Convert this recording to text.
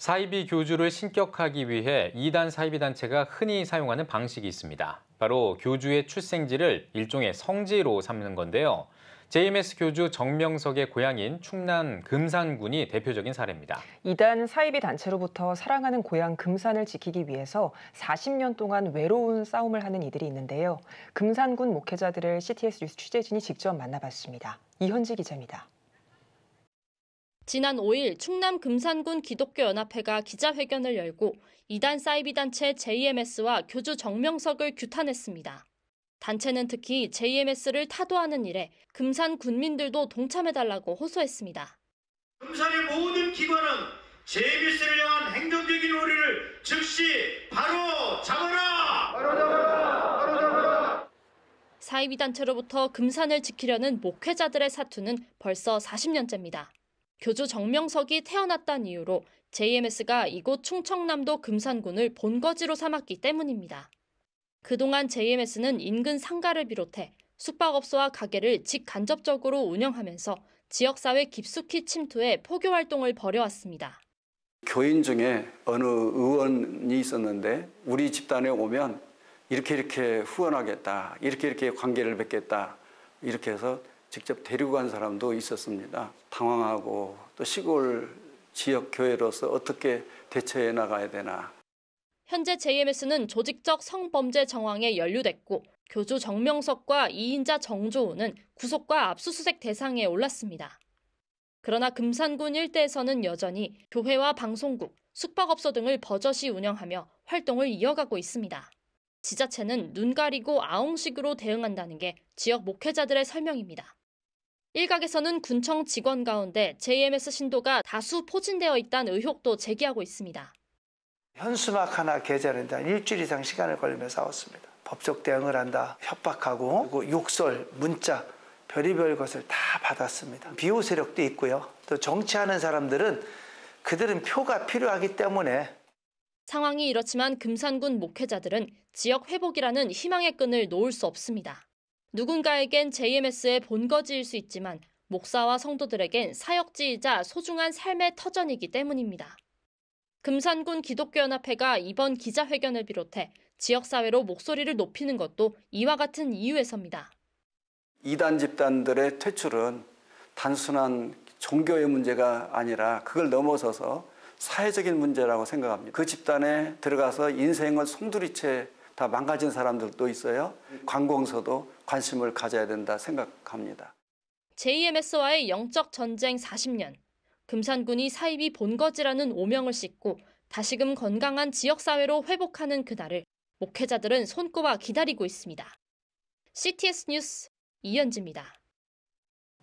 사이비 교주를 신격하기 위해 이단 사이비 단체가 흔히 사용하는 방식이 있습니다. 바로 교주의 출생지를 일종의 성지로 삼는 건데요. JMS 교주 정명석의 고향인 충남 금산군이 대표적인 사례입니다. 이단 사이비 단체로부터 사랑하는 고향 금산을 지키기 위해서 40년 동안 외로운 싸움을 하는 이들이 있는데요. 금산군 목회자들을 CTS 뉴스 취재진이 직접 만나봤습니다. 이현지 기자입니다. 지난 5일 충남 금산군 기독교연합회가 기자회견을 열고 이단 사이비단체 JMS와 교주 정명석을 규탄했습니다. 단체는 특히 JMS를 타도하는 일에 금산 군민들도 동참해달라고 호소했습니다. 금산의 모든 기관은 JMS를 향한 행정적인 우리를 즉시 바로 잡아라! 바로 잡아라! 바로 잡아라! 사이비 단체로부터 금산을 지키려는 목회자들의 사투는 벌써 40년째입니다. 교주 정명석이 태어났다는 이유로 JMS가 이곳 충청남도 금산군을 본거지로 삼았기 때문입니다. 그동안 JMS는 인근 상가를 비롯해 숙박업소와 가게를 직간접적으로 운영하면서 지역사회 깊숙이 침투해 포교 활동을 벌여왔습니다. 교인 중에 어느 의원이 있었는데 우리 집단에 오면 이렇게 이렇게 후원하겠다, 이렇게 이렇게 관계를 맺겠다 이렇게 해서 직접 데리고 간 사람도 있었습니다. 당황하고 또 시골 지역 교회로서 어떻게 대처해 나가야 되나. 현재 JMS는 조직적 성범죄 정황에 연루됐고 교주 정명석과 이인자 정조우는 구속과 압수수색 대상에 올랐습니다. 그러나 금산군 일대에서는 여전히 교회와 방송국, 숙박업소 등을 버젓이 운영하며 활동을 이어가고 있습니다. 지자체는 눈 가리고 아웅식으로 대응한다는 게 지역 목회자들의 설명입니다. 일각에서는 군청 직원 가운데 JMS 신도가 다수 포진되어 있다는 의혹도 제기하고 있습니다. 현수막 하나 계좌는다 일주일 이상 시간을 걸리며 싸웠습니다. 법적 대응을 한다, 협박하고 그리고 욕설, 문자, 별의별 것을 다 받았습니다. 비호 세력도 있고요. 또 정치하는 사람들은 그들은 표가 필요하기 때문에 상황이 이렇지만 금산군 목회자들은 지역 회복이라는 희망의 끈을 놓을 수 없습니다. 누군가에겐 JMS의 본거지일 수 있지만 목사와 성도들에겐 사역지이자 소중한 삶의 터전이기 때문입니다. 금산군 기독교연합회가 이번 기자회견을 비롯해 지역사회로 목소리를 높이는 것도 이와 같은 이유에서입니다. 이단 집단들의 퇴출은 단순한 종교의 문제가 아니라 그걸 넘어서서 사회적인 문제라고 생각합니다. 그 집단에 들어가서 인생을 송두리째 다 망가진 사람들도 있어요. 관공서도 관심을 가져야 된다 생각합니다. JMS와의 영적 전쟁 40년. 금산군이 사입이 본거지라는 오명을 씻고 다시금 건강한 지역사회로 회복하는 그날을 목회자들은 손꼽아 기다리고 있습니다. CTS 뉴스 이현지입니다.